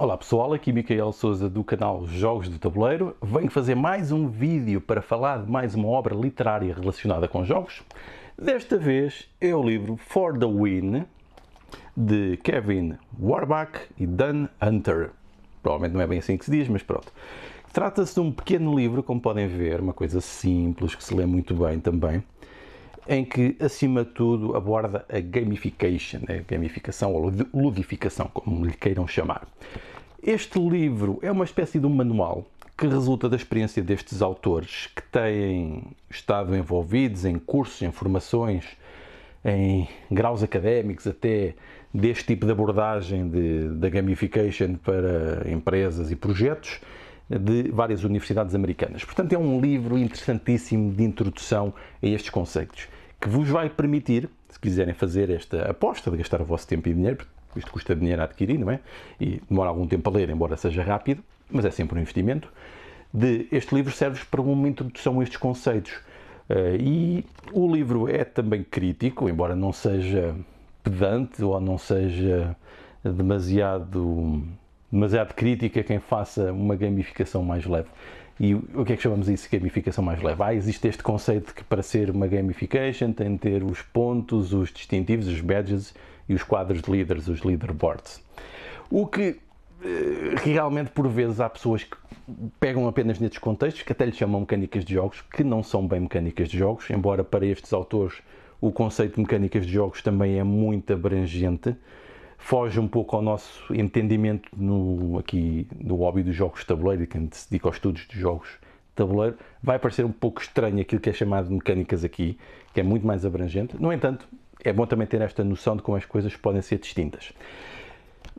Olá pessoal, aqui Micael Souza do canal Jogos do Tabuleiro. Venho fazer mais um vídeo para falar de mais uma obra literária relacionada com jogos. Desta vez é o livro For the Win de Kevin Warbach e Dan Hunter. Provavelmente não é bem assim que se diz, mas pronto. Trata-se de um pequeno livro, como podem ver, uma coisa simples que se lê muito bem também em que, acima de tudo, aborda a gamification, a né? gamificação ou ludificação, como lhe queiram chamar. Este livro é uma espécie de um manual que resulta da experiência destes autores que têm estado envolvidos em cursos, em formações, em graus académicos até deste tipo de abordagem de, da gamification para empresas e projetos de várias universidades americanas. Portanto, é um livro interessantíssimo de introdução a estes conceitos que vos vai permitir, se quiserem fazer esta aposta de gastar o vosso tempo e dinheiro, porque isto custa dinheiro a adquirir, não é? E demora algum tempo a ler, embora seja rápido, mas é sempre um investimento. De, este livro serve para uma introdução a estes conceitos. Uh, e o livro é também crítico, embora não seja pedante ou não seja demasiado demasiado crítica quem faça uma gamificação mais leve. E o que é que chamamos isso de gamificação mais leve? Ah, existe este conceito de que para ser uma gamification tem de ter os pontos, os distintivos, os badges e os quadros de líderes, os leaderboards. O que eh, realmente por vezes há pessoas que pegam apenas nestes contextos, que até lhe chamam mecânicas de jogos, que não são bem mecânicas de jogos, embora para estes autores o conceito de mecânicas de jogos também é muito abrangente foge um pouco ao nosso entendimento no, aqui do hobby dos jogos de tabuleiro e quem se dedica aos estudos de jogos de tabuleiro, vai parecer um pouco estranho aquilo que é chamado de mecânicas aqui, que é muito mais abrangente. No entanto, é bom também ter esta noção de como as coisas podem ser distintas.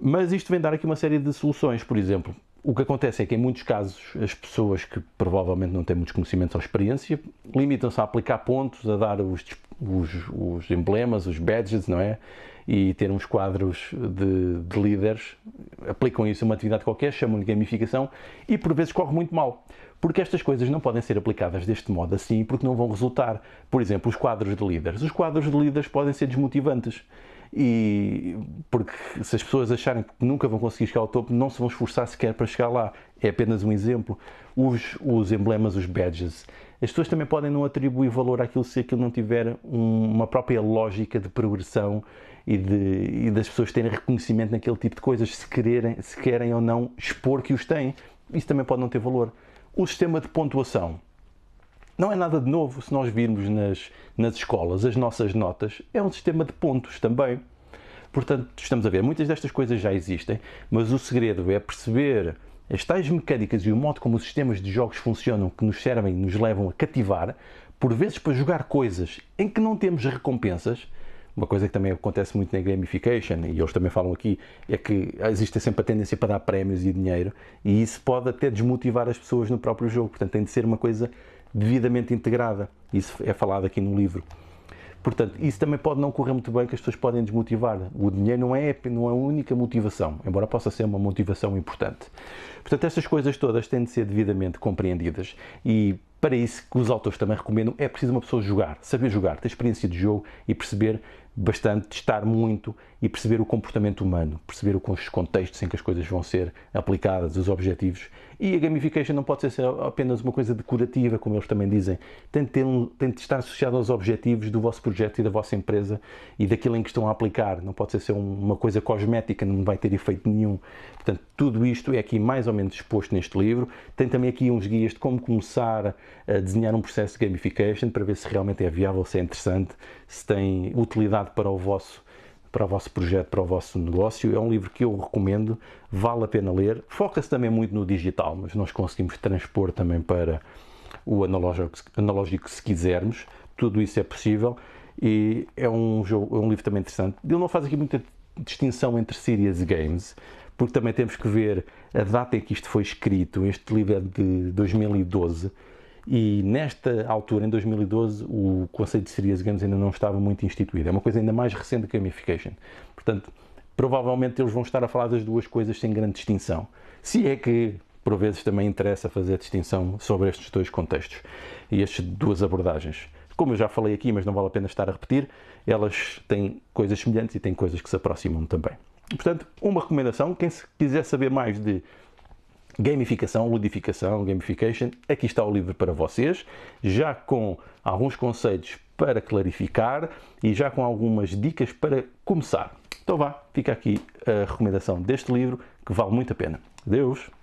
Mas isto vem dar aqui uma série de soluções, por exemplo. O que acontece é que, em muitos casos, as pessoas que provavelmente não têm muitos conhecimentos ou experiência limitam-se a aplicar pontos, a dar os os, os emblemas, os badges, não é? E ter uns quadros de, de líderes, aplicam isso a uma atividade qualquer, chamam-lhe gamificação e por vezes corre muito mal. Porque estas coisas não podem ser aplicadas deste modo assim, porque não vão resultar. Por exemplo, os quadros de líderes. Os quadros de líderes podem ser desmotivantes e porque se as pessoas acharem que nunca vão conseguir chegar ao topo, não se vão esforçar sequer para chegar lá. É apenas um exemplo. Os, os emblemas, os badges, as pessoas também podem não atribuir valor àquilo se aquilo não tiver um, uma própria lógica de progressão e, de, e das pessoas terem reconhecimento naquele tipo de coisas, se, quererem, se querem ou não expor que os têm. Isso também pode não ter valor. O sistema de pontuação. Não é nada de novo se nós virmos nas, nas escolas as nossas notas, é um sistema de pontos também. Portanto, estamos a ver, muitas destas coisas já existem, mas o segredo é perceber as tais mecânicas e o modo como os sistemas de jogos funcionam que nos servem e nos levam a cativar, por vezes para jogar coisas em que não temos recompensas, uma coisa que também acontece muito na gamification, e eles também falam aqui, é que existe sempre a tendência para dar prémios e dinheiro, e isso pode até desmotivar as pessoas no próprio jogo. Portanto, tem de ser uma coisa devidamente integrada. Isso é falado aqui no livro. Portanto, isso também pode não correr muito bem, que as pessoas podem desmotivar. O dinheiro não é, não é a única motivação, embora possa ser uma motivação importante. Portanto, estas coisas todas têm de ser devidamente compreendidas e para isso que os autores também recomendam é preciso uma pessoa jogar, saber jogar, ter experiência de jogo e perceber bastante, testar muito e perceber o comportamento humano, perceber os contextos em que as coisas vão ser aplicadas, os objetivos. E a gamification não pode ser apenas uma coisa decorativa, como eles também dizem. Tem de, um, tem de estar associado aos objetivos do vosso projeto e da vossa empresa e daquilo em que estão a aplicar. Não pode ser uma coisa cosmética, não vai ter efeito nenhum. Portanto, tudo isto é aqui mais ou menos exposto neste livro. Tem também aqui uns guias de como começar a desenhar um processo de gamification para ver se realmente é viável, se é interessante, se tem utilidade para o vosso para o vosso projeto, para o vosso negócio. É um livro que eu recomendo, vale a pena ler. Foca-se também muito no digital, mas nós conseguimos transpor também para o analógico, analógico se quisermos. Tudo isso é possível e é um, jogo, é um livro também interessante. Ele não faz aqui muita distinção entre series e games, porque também temos que ver a data em que isto foi escrito. Este livro é de 2012 e nesta altura, em 2012, o conceito de Serious Games ainda não estava muito instituído. É uma coisa ainda mais recente que gamification. Portanto, provavelmente eles vão estar a falar das duas coisas sem grande distinção. Se é que por vezes também interessa fazer distinção sobre estes dois contextos e estas duas abordagens. Como eu já falei aqui, mas não vale a pena estar a repetir, elas têm coisas semelhantes e têm coisas que se aproximam também. Portanto, uma recomendação, quem quiser saber mais de gamificação, ludificação, gamification. Aqui está o livro para vocês, já com alguns conceitos para clarificar e já com algumas dicas para começar. Então vá, fica aqui a recomendação deste livro que vale muito a pena. Deus!